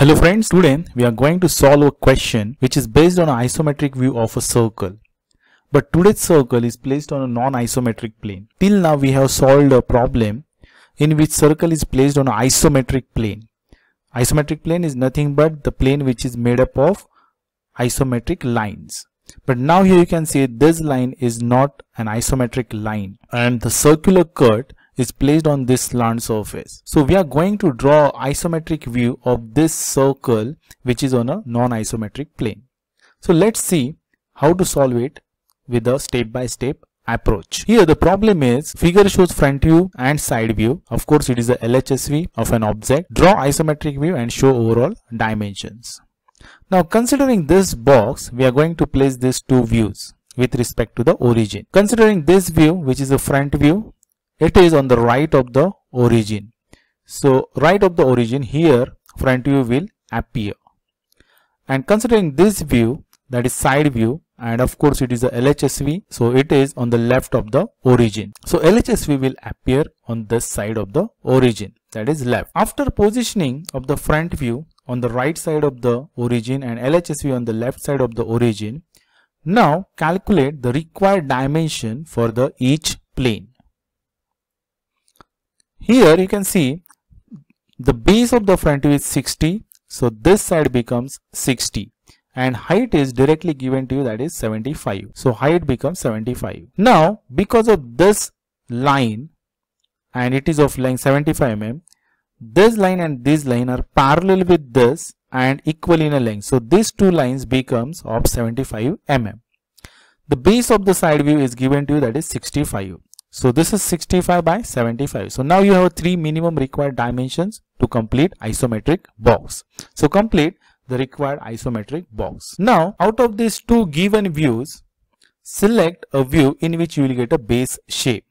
Hello friends, today we are going to solve a question which is based on an isometric view of a circle. But today's circle is placed on a non-isometric plane. Till now we have solved a problem in which circle is placed on an isometric plane. Isometric plane is nothing but the plane which is made up of isometric lines. But now here you can see this line is not an isometric line and the circular cut is placed on this land surface. So we are going to draw isometric view of this circle which is on a non-isometric plane. So let's see how to solve it with a step-by-step approach. Here the problem is figure shows front view and side view. Of course it is the LHSV of an object. Draw isometric view and show overall dimensions. Now considering this box we are going to place these two views with respect to the origin. Considering this view which is the front view it is on the right of the origin so right of the origin here front view will appear and considering this view that is side view and of course it is a LHSV so it is on the left of the origin so LHSV will appear on this side of the origin that is left after positioning of the front view on the right side of the origin and LHSV on the left side of the origin now calculate the required dimension for the each plane here you can see the base of the front view is 60. So this side becomes 60 and height is directly given to you that is 75. So height becomes 75. Now because of this line and it is of length 75 mm, this line and this line are parallel with this and equal in a length. So these two lines becomes of 75 mm. The base of the side view is given to you that is 65. So this is 65 by 75. So now you have three minimum required dimensions to complete isometric box. So complete the required isometric box. Now out of these two given views, select a view in which you will get a base shape.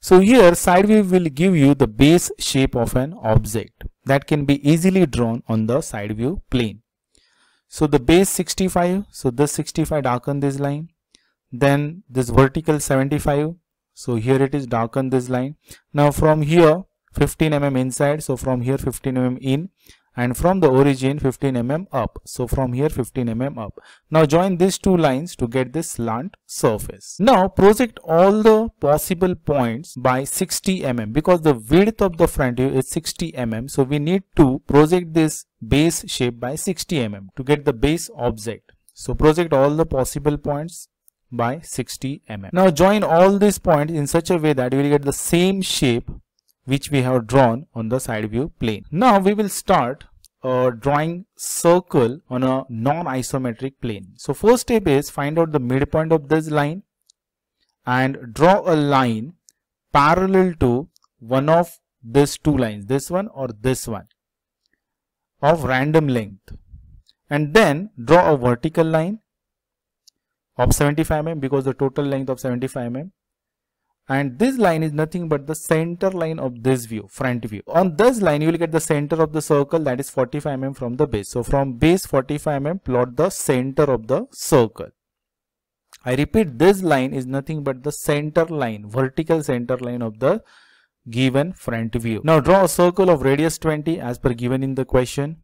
So here side view will give you the base shape of an object that can be easily drawn on the side view plane. So the base 65, so this 65 darken this line, then this vertical 75 so here it is darken this line now from here 15 mm inside so from here 15 mm in and from the origin 15 mm up so from here 15 mm up now join these two lines to get this slant surface now project all the possible points by 60 mm because the width of the front view is 60 mm so we need to project this base shape by 60 mm to get the base object so project all the possible points by 60 mm. Now join all these points in such a way that you will get the same shape which we have drawn on the side view plane. Now we will start uh, drawing circle on a non-isometric plane. So first step is find out the midpoint of this line and draw a line parallel to one of these two lines, this one or this one of random length and then draw a vertical line of 75 mm because the total length of 75 mm and this line is nothing but the center line of this view front view on this line you will get the center of the circle that is 45 mm from the base so from base 45 mm plot the center of the circle i repeat this line is nothing but the center line vertical center line of the given front view now draw a circle of radius 20 as per given in the question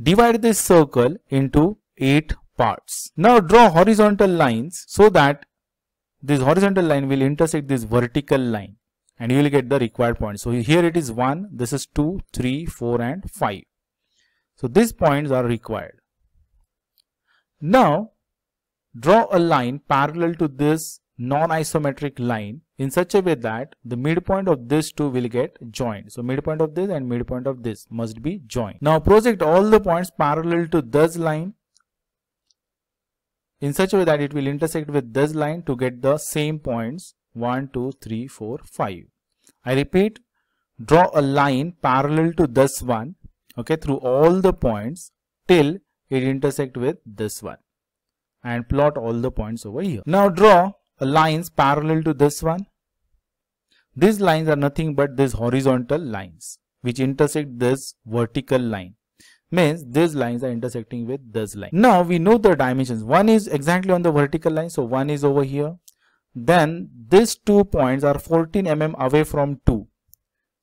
divide this circle into 8 parts. Now draw horizontal lines so that this horizontal line will intersect this vertical line and you will get the required points. So here it is 1, this is 2, 3, 4 and 5. So these points are required. Now draw a line parallel to this non-isometric line in such a way that the midpoint of this two will get joined. So midpoint of this and midpoint of this must be joined. Now project all the points parallel to this line in such a way that it will intersect with this line to get the same points 1, 2, 3, 4, 5. I repeat, draw a line parallel to this one, okay, through all the points till it intersect with this one and plot all the points over here. Now draw lines parallel to this one. These lines are nothing but these horizontal lines which intersect this vertical line means these lines are intersecting with this line. Now we know the dimensions. One is exactly on the vertical line. So one is over here. Then these two points are 14 mm away from 2.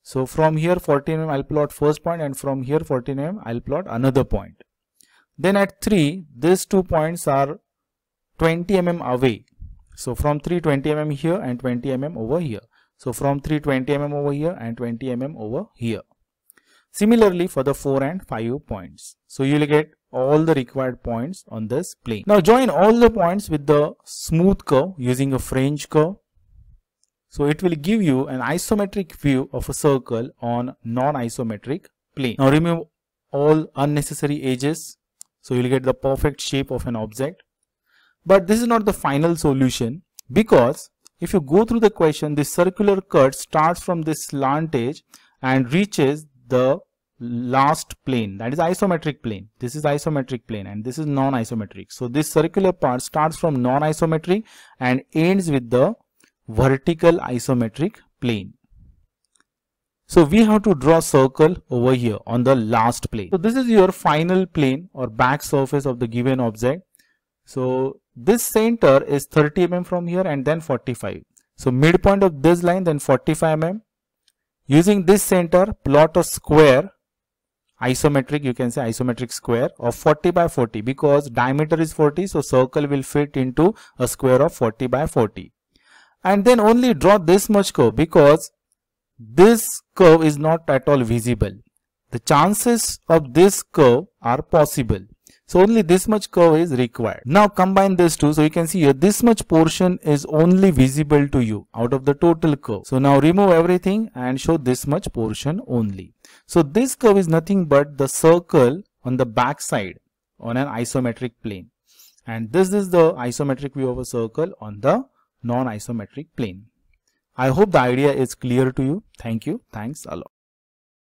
So from here 14 mm I'll plot first point and from here 14 mm I'll plot another point. Then at 3 these two points are 20 mm away. So from 3 20 mm here and 20 mm over here. So from 3 20 mm over here and 20 mm over here. Similarly for the 4 and 5 points. So you will get all the required points on this plane. Now join all the points with the smooth curve using a fringe curve. So it will give you an isometric view of a circle on non-isometric plane. Now remove all unnecessary edges. So you will get the perfect shape of an object. But this is not the final solution because if you go through the question, this circular cut starts from this slant edge and reaches the last plane that is isometric plane this is isometric plane and this is non-isometric so this circular part starts from non-isometric and ends with the vertical isometric plane so we have to draw circle over here on the last plane so this is your final plane or back surface of the given object so this center is 30 mm from here and then 45 so midpoint of this line then 45 mm Using this center, plot a square, isometric, you can say isometric square of 40 by 40 because diameter is 40, so circle will fit into a square of 40 by 40. And then only draw this much curve because this curve is not at all visible. The chances of this curve are possible. So only this much curve is required. Now combine these two. So you can see here this much portion is only visible to you out of the total curve. So now remove everything and show this much portion only. So this curve is nothing but the circle on the back side on an isometric plane. And this is the isometric view of a circle on the non-isometric plane. I hope the idea is clear to you. Thank you. Thanks a lot.